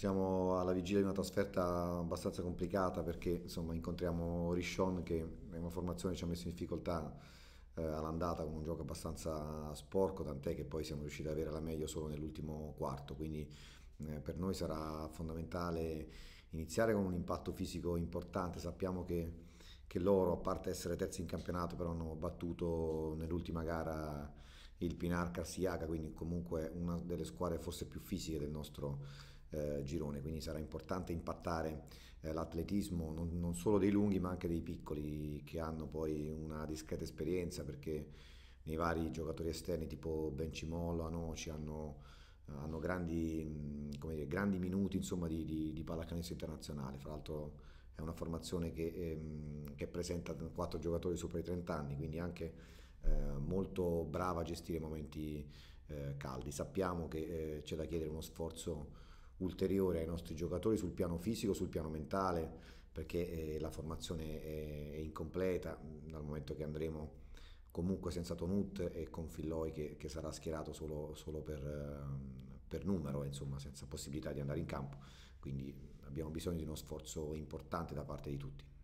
siamo alla vigilia di una trasferta abbastanza complicata perché insomma, incontriamo Rishon che è una formazione che ci ha messo in difficoltà eh, all'andata con un gioco abbastanza sporco, tant'è che poi siamo riusciti ad avere la meglio solo nell'ultimo quarto, quindi eh, per noi sarà fondamentale iniziare con un impatto fisico importante, sappiamo che, che loro, a parte essere terzi in campionato, però hanno battuto nell'ultima gara il Pinar Carsiaga, quindi comunque una delle squadre forse più fisiche del nostro eh, girone, quindi sarà importante impattare eh, l'atletismo non, non, solo dei lunghi ma anche dei piccoli che hanno poi una discreta esperienza perché nei vari giocatori esterni tipo Bencimollo, Anoci hanno, hanno grandi, dire, grandi, minuti insomma, di, di, di pallacanestro internazionale, fra l'altro è una formazione che, ehm, che presenta 4 giocatori sopra i 30 anni, quindi anche eh, molto brava a gestire momenti eh, caldi. Sappiamo che eh, c'è da chiedere uno sforzo ulteriore ai nostri giocatori sul piano fisico, sul piano mentale, perché eh, la formazione è, incompleta dal momento che andremo comunque senza Tonut e con Filloi che, che sarà schierato solo, solo per, ehm, per, numero, insomma, senza possibilità di andare in campo. Quindi abbiamo bisogno di uno sforzo importante da parte di tutti.